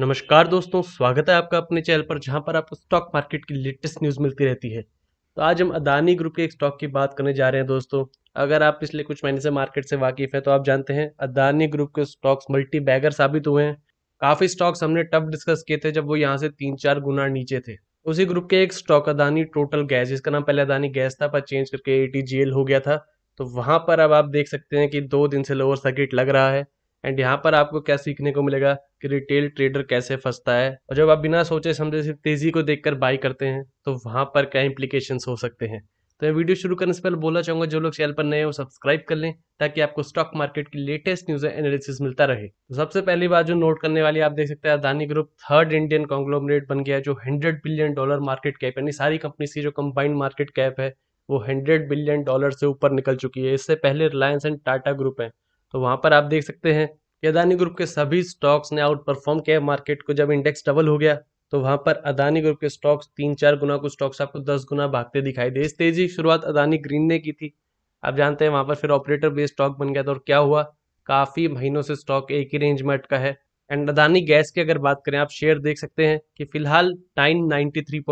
नमस्कार दोस्तों स्वागत है आपका अपने चैनल पर जहां पर आपको स्टॉक मार्केट की लेटेस्ट न्यूज़ मिलती रहती है तो आज हम अदानी ग्रुप के एक स्टॉक की बात करने जा रहे हैं दोस्तों अगर आप पिछले कुछ महीने से मार्केट से वाकिफ़ हैं तो आप जानते हैं अदानी ग्रुप के स्टॉक्स मल्टी बैगर साबित हुए हैं काफ़ी स्टॉक्स हमने टफ डिस्कस किए थे जब वो यहाँ से तीन चार गुना नीचे थे उसी ग्रुप के एक स्टॉक अदानी टोटल गैस जिसका नाम पहले अदानी गैस था पर चेंज करके ए हो गया था तो वहाँ पर अब आप देख सकते हैं कि दो दिन से लोअर सर्किट लग रहा है एंड यहाँ पर आपको क्या सीखने को मिलेगा कि रिटेल ट्रेडर कैसे फंसता है और जब आप बिना सोचे समझे सिर्फ तेज़ी को देखकर बाई करते हैं तो वहाँ पर क्या इम्प्लीकेशन हो सकते हैं तो मैं वीडियो शुरू करने से पहले बोलना चाहूंगा जो लोग चैनल पर नए हो सब्सक्राइब कर लें ताकि आपको स्टॉक मार्केट की लेटेस्ट न्यूज एनालिसिस मिलता रहे तो सबसे पहली बात जो नोट करने वाली आप देख सकते हैं Adani group third Indian conglomerate बन गया है जो hundred billion dollar market cap यानी सारी कंपनी की जो कंबाइंड मार्केट कैप है वो हंड्रेड बिलियन डॉलर से ऊपर निकल चुकी है इससे पहले रिलायंस एंड टाटा ग्रुप है तो वहां पर आप देख सकते हैं कि अदानी ग्रुप के सभी स्टॉक्स ने आउट परफॉर्म किया मार्केट को जब इंडेक्स डबल हो गया तो वहां पर अदानी ग्रुप के स्टॉक्स तीन चार गुना कुछ स्टॉक्स आपको दस गुना भागते दिखाई दे इस तेजी शुरुआत अदानी ग्रीन ने की थी आप जानते हैं वहां पर फिर ऑपरेटर बेस्ड स्टॉक बन गया था और क्या हुआ काफ़ी महीनों से स्टॉक एक ही रेंज में अटका है एंड अदानी गैस की अगर बात करें आप शेयर देख सकते हैं कि फिलहाल नाइन नाइन्टी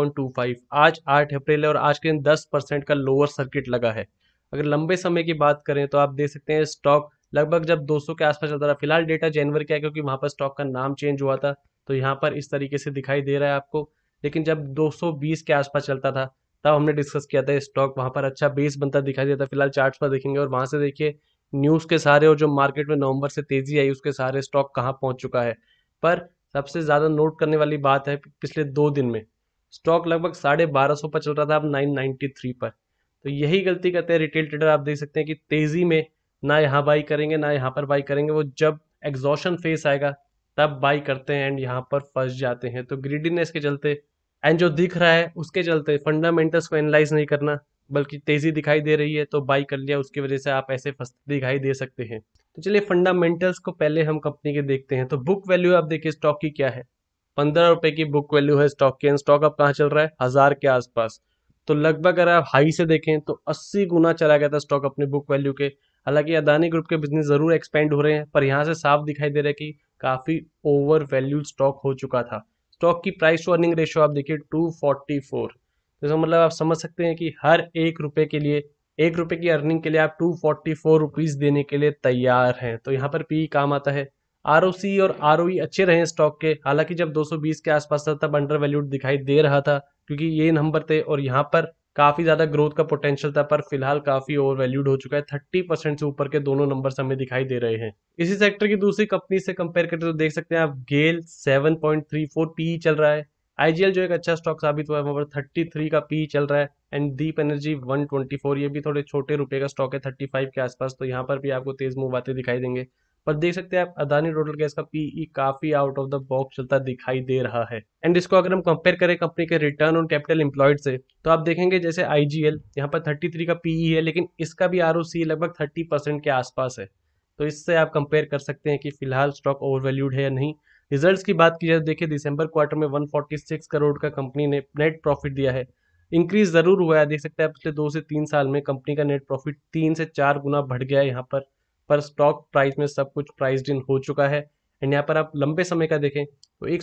आज आठ अप्रैल है और आज के दिन दस का लोअर सर्किट लगा है अगर लंबे समय की बात करें तो आप देख सकते हैं स्टॉक लगभग जब 200 के आसपास चलता रहा फिलहाल डेटा जनवरी का है क्योंकि वहाँ पर स्टॉक का नाम चेंज हुआ था तो यहाँ पर इस तरीके से दिखाई दे रहा है आपको लेकिन जब 220 के आसपास चलता था तब हमने डिस्कस किया था स्टॉक वहाँ पर अच्छा बेस बनता दिखाई देता फिलहाल चार्ट पर देखेंगे और वहाँ से देखिए न्यूज़ के सहारे और जो मार्केट में नवंबर से तेज़ी आई उसके सहारे स्टॉक कहाँ पहुँच चुका है पर सबसे ज़्यादा नोट करने वाली बात है पिछले दो दिन में स्टॉक लगभग साढ़े बारह सौ पर चल रहा था अब नाइन नाइन्टी थ्री पर तो यही गलती करते हैं रिटेल ट्रेडर आप देख सकते हैं कि तेज़ी में ना यहाँ बाई करेंगे ना यहाँ पर बाई करेंगे वो जब एग्जॉशन फेस आएगा तब बाई करते हैं एंड यहाँ पर फंस जाते हैं तो ग्रीडीनेस के चलते एंड जो दिख रहा है उसके चलते फंडामेंटल्स को एनालाइज नहीं करना बल्कि तेज़ी दिखाई दे रही है तो बाई कर लिया उसकी वजह से आप ऐसे फंसते दिखाई दे सकते हैं तो चलिए फंडामेंटल्स को पहले हम कंपनी के देखते हैं तो बुक वैल्यू आप देखिए स्टॉक की क्या है पंद्रह रुपए की बुक वैल्यू है स्टॉक की एंड स्टॉक अब कहाँ चल रहा है हज़ार के आसपास तो लगभग अगर आप हाई से देखें तो 80 गुना चला गया था स्टॉक अपने बुक वैल्यू के हालांकि अदानी ग्रुप के बिजनेस ज़रूर एक्सपेंड हो रहे हैं पर यहाँ से साफ दिखाई दे रहा है कि काफ़ी ओवर वैल्यू स्टॉक हो चुका था स्टॉक की प्राइस टू अर्निंग रेशियो आप देखिए टू फोर्टी फोर तो मतलब आप समझ सकते हैं कि हर एक रुपये के लिए एक रुपये की अर्निंग के लिए आप टू फोर्टी फोर रुपीज़ देने के लिए तैयार हैं तो यहाँ पर पी काम आता है आर और आर अच्छे रहे स्टॉक के हालांकि जब 220 के आसपास था तब अंडर वैल्यूड दिखाई दे रहा था क्योंकि ये नंबर थे और यहाँ पर काफी ज्यादा ग्रोथ का पोटेंशियल था पर फिलहाल काफी ओवर वैल्यूड हो चुका है थर्टी परसेंट से ऊपर के दोनों नंबर हमें दिखाई दे रहे हैं इसी सेक्टर की दूसरी कंपनी से कंपेयर करते तो देख सकते हैं आप GAIL seven point three four P चल रहा है आईजीएल जो एक अच्छा स्टॉक साबित हुआ है वहां पर थर्टी थ्री का पी चल रहा है and Deep energy one twenty four ये भी थोड़े छोटे रुपए का स्टॉक है थर्टी फाइव के आसपास तो यहाँ पर भी आपको तेज मूव आते दिखाई देंगे पर देख सकते हैं आप अदानी टोटल गैस का पीई e काफी आउट ऑफ द बॉक्स चलता दिखाई दे रहा है एंड इसको अगर हम कंपेयर करें कंपनी के रिटर्न ऑन कैपिटल एम्प्लॉयड से तो आप देखेंगे जैसे आईजीएल यहाँ पर 33 का पीई e है लेकिन इसका भी आर लगभग 30 परसेंट के आसपास है तो इससे आप कंपेयर कर सकते हैं कि फिलहाल स्टॉक ओवरवैल्यूड है या नहीं रिजल्ट की बात की जाए तो देखिए दिसंबर क्वार्टर में वन करोड़ का कंपनी ने नेट प्रॉफिट दिया है इंक्रीज ज़रूर हुआ है देख सकते हैं पिछले दो से तीन साल में कंपनी का नेट प्रॉफिट तीन से चार गुना बढ़ गया है यहाँ पर पर स्टॉक प्राइस में सब कुछ प्राइस इन हो चुका है एंड यहाँ पर आप लंबे समय का देखें तो एक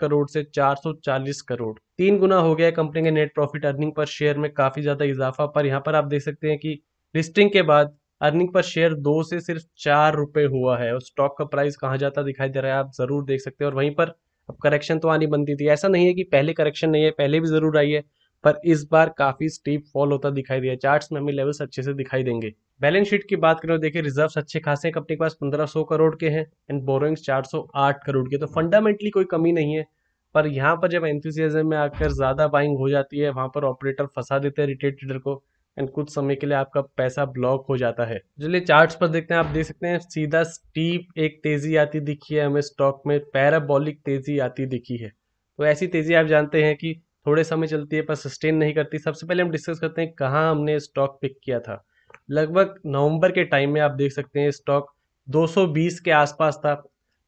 करोड़ से 440 करोड़ तीन गुना हो गया है कंपनी के net profit earning per share में काफ़ी ज़्यादा इजाफा पर यहाँ पर आप देख सकते हैं कि लिस्टिंग के बाद अर्निंग पर शेयर दो से सिर्फ चार रुपए हुआ है और स्टॉक का प्राइस कहाँ जाता दिखाई दे रहा है आप ज़रूर देख सकते हैं और वहीं पर अब करेक्शन तो आनी बनती थी ऐसा नहीं है कि पहले करेक्शन नहीं है पहले भी ज़रूर आई है पर इस बार काफ़ी स्टीप फॉल होता दिखाई दिया चार्ट्स में हमें लेवल्स अच्छे से दिखाई देंगे बैलेंस शीट की बात करें तो देखिए रिजर्व्स अच्छे खासे हैं कंपनी के पास 1500 करोड़ के हैं एंड बोरोइंग्स 408 करोड़ के तो फंडामेंटली कोई कमी नहीं है पर यहाँ पर जब एंथम में आकर ज़्यादा बाइंग हो जाती है वहां पर ऑपरेटर फंसा देते हैं रिटेल ट्रेडर को एंड कुछ समय के लिए आपका पैसा ब्लॉक हो जाता है चलिए चार्ट पर देखते हैं आप देख सकते हैं सीधा स्टीप एक तेज़ी आती दिखी है हमें स्टॉक में पैराबॉलिक तेज़ी आती दिखी है तो ऐसी तेज़ी आप जानते हैं कि थोड़े समय चलती है पर सस्टेन नहीं करती सबसे पहले हम डिस्कस करते हैं कहाँ हमने स्टॉक पिक किया था लगभग नवंबर के टाइम में आप देख सकते हैं स्टॉक 220 के आसपास था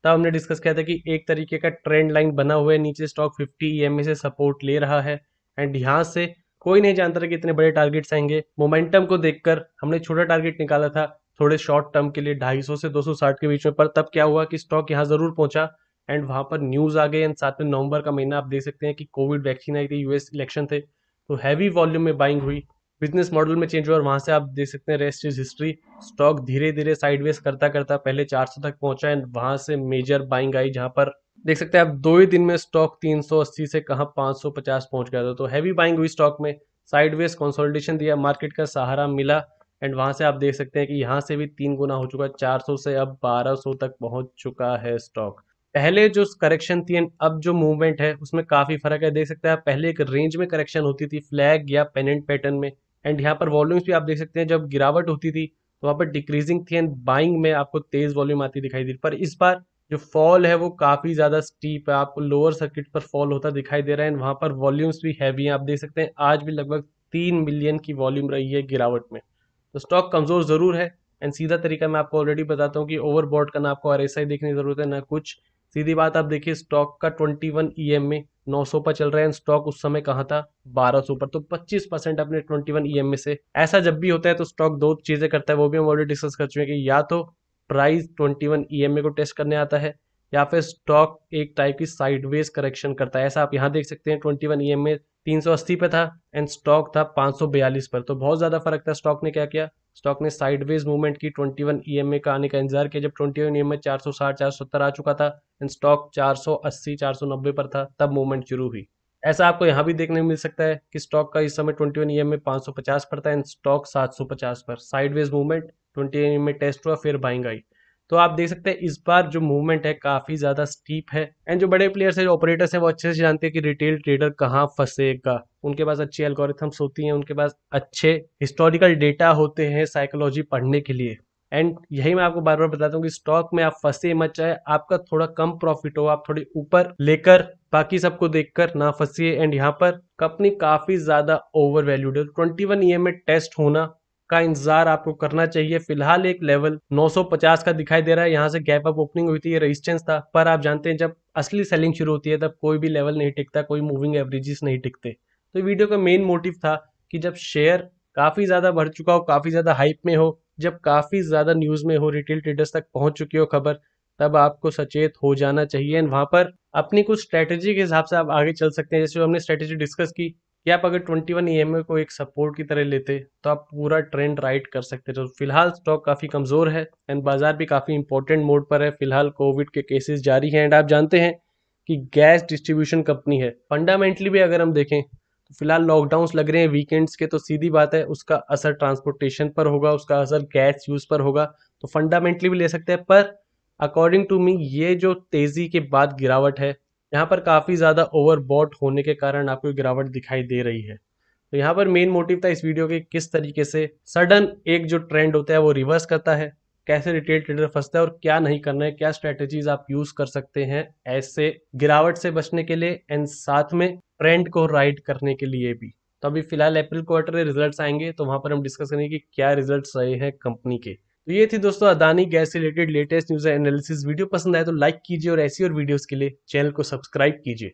तब हमने डिस्कस किया था कि एक तरीके का ट्रेंड लाइन बना हुआ है नीचे स्टॉक 50 ई से सपोर्ट ले रहा है एंड यहाँ से कोई नहीं जानता था कि इतने बड़े टारगेट्स आएंगे मोमेंटम को देखकर हमने छोटा टारगेट निकाला था थोड़े शॉर्ट टर्म के लिए 250 से 260 के बीच में पर तब क्या हुआ कि स्टॉक यहाँ ज़रूर पहुंचा एंड वहाँ पर न्यूज़ आ गए एंड साथ में नवंबर का महीना आप देख सकते हैं कि कोविड वैक्सीन आई थी यूएस इलेक्शन थे तो हैवी वॉल्यूम में बाइंग हुई बिजनेस मॉडल में चेंज हुआ और वहाँ से आप देख सकते हैं रेस्ट इज हिस्ट्री स्टॉक धीरे धीरे साइडवेज करता करता पहले चार तक पहुंचा एंड वहाँ से मेजर बाइंग आई जहाँ पर देख सकते हैं आप दो ही दिन में स्टॉक 380 से कहाँ 550 पहुंच गया था तो हैवी बाइंग हुई स्टॉक में साइडवेज कंसोलिडेशन दिया मार्केट का सहारा मिला एंड वहां से आप देख सकते हैं कि यहाँ से भी तीन गुना हो चुका है चार से अब बारह तक पहुंच चुका है स्टॉक पहले जो करेक्शन थी एंड अब जो मूवमेंट है उसमें काफ़ी फर्क है देख सकते हैं आप पहले एक रेंज में करेक्शन होती थी फ्लैग या पेनेंट पैटर्न में एंड यहाँ पर वॉल्यूम्स भी आप देख सकते हैं जब गिरावट होती थी तो वहाँ पर डिक्रीजिंग थी एंड बाइंग में आपको तेज़ वॉल्यूम आती दिखाई दी पर इस बार जो फॉल है वो काफ़ी ज़्यादा स्टीप है आपको लोअर सर्किट पर फॉल होता दिखाई दे रहा है एंड वहाँ पर वॉल्यूम्स भी हैवी हैं आप देख सकते हैं आज भी लगभग तीन मिलियन की वॉल्यूम रही है गिरावट में तो स्टॉक कमज़ोर ज़रूर है एंड सीधा तरीका मैं आपको ऑलरेडी बताता हूँ कि ओवरबोर्ड का ना आपको आर देखने की ज़रूरत है ना कुछ सीधी बात आप देखिए स्टॉक का twenty one E M A नौ सौ पर चल रहा है स्टॉक उस समय कहाँ था बारह सौ पर तो पच्चीस परसेंट अपने twenty one E M A से ऐसा जब भी होता है तो स्टॉक दो चीज़ें करता है वो भी हम ऑलरेडी डिस्कस कर चुके हैं कि या तो price twenty one E M A को टेस्ट करने आता है या फिर स्टॉक एक टाइप की साइडवेज करेक्शन करता है ऐसा आप यहाँ देख सकते हैं twenty one E M A तीन सौ अस्सी पे था एंड स्टॉक था सौ बयालीस पर तो बहुत ज़्यादा फर्क था स्टॉक ने क्या किया स्टॉक ने साइडवेज मूवमेंट की twenty one E M A का आने का इंतजार किया जब twenty one E M A चार सौ साठ चार सौ सत्तर आ चुका था एंड स्टॉक चार चार सौ अस्सी सौ नब्बे पर था तब मूवमेंट शुरू हुई ऐसा आपको यहाँ भी देखने मिल सकता है कि स्टॉक का इस समय twenty one E M A पांच सौ पचास पर था एंड स्टॉक सात सौ पचास पर sideways movement M A test हुआ फिर बाइंग आई तो आप देख सकते हैं इस बार जो मूवमेंट है काफ़ी ज़्यादा स्टीप है एंड जो बड़े प्लेयर्स है जो ऑपरेटर्स है वो अच्छे से जानते हैं कि रिटेल ट्रेडर कहाँ फंसेगा उनके पास अच्छी एल्गोरिथम्स होती हैं उनके पास अच्छे हिस्टोरिकल डेटा होते हैं साइकोलॉजी पढ़ने के लिए एंड यही मैं आपको बार बार बताता हूँ कि स्टॉक में आप फंसे मत चाहे आपका थोड़ा कम प्रॉफिट हो आप थोड़ी ऊपर लेकर बाकी सबको देखकर ना फंसिए एंड यहाँ पर कंपनी काफी ज्यादा ओवर वैल्यूड है ट्वेंटी वन ई में टेस्ट होना का इंतजार आपको करना चाहिए फिलहाल एक लेवल 950 का दिखाई दे रहा है यहाँ से गैप अप ओपनिंग हुई थी ये रेजिस्टेंस था पर आप जानते हैं जब असली सेलिंग शुरू होती है तब कोई भी लेवल नहीं टिकता कोई मूविंग एवरेजेस नहीं टिकते तो वीडियो का मेन मोटिव था कि जब शेयर काफ़ी ज़्यादा बढ़ चुका हो काफ़ी ज़्यादा हाइप में हो जब काफ़ी ज़्यादा न्यूज़ में हो रिटेल ट्रेडर्स तक पहुंच चुकी हो खबर तब आपको सचेत हो जाना चाहिए एंड वहां पर अपनी कुछ स्ट्रैटेजी के हिसाब से आप आगे चल सकते हैं जैसे हमने स्ट्रैटेजी डिस्कस की कि आप अगर ट्वेंटी वन ई को एक सपोर्ट की तरह लेते तो आप पूरा ट्रेंड राइट कर सकते थे तो फिलहाल स्टॉक काफ़ी कमज़ोर है एंड बाजार भी काफ़ी इंपॉर्टेंट मोड पर है फिलहाल कोविड के केसेस जारी हैं एंड आप जानते हैं कि गैस डिस्ट्रीब्यूशन कंपनी है फंडामेंटली भी अगर हम देखें तो फिलहाल लॉकडाउन्स लग रहे हैं वीकेंड्स के तो सीधी बात है उसका असर ट्रांसपोर्टेशन पर होगा उसका असर गैस यूज़ पर होगा तो फंडामेंटली भी ले सकते हैं पर अकॉर्डिंग टू मी ये जो तेज़ी के बाद गिरावट है यहाँ पर काफ़ी ज़्यादा ओवरबॉट होने के कारण आपको गिरावट दिखाई दे रही है तो यहाँ पर मेन मोटिव था इस वीडियो के किस तरीके से सडन एक जो ट्रेंड होता है वो रिवर्स करता है कैसे रिटेल ट्रेडर फंसता है और क्या नहीं करना है क्या स्ट्रेटेजीज आप यूज कर सकते हैं ऐसे गिरावट से बचने के लिए एंड साथ में ट्रेंड को राइड करने के लिए भी तो अभी फिलहाल अप्रैल क्वार्टर रिजल्ट आएंगे तो वहां पर हम डिस्कस करेंगे कि क्या रिजल्ट रहे हैं कंपनी के तो ये थी दोस्तों अदानी गैस से related latest news analysis video पसंद आए तो लाइक कीजिए और ऐसी और वीडियोस के लिए चैनल को सब्सक्राइब कीजिए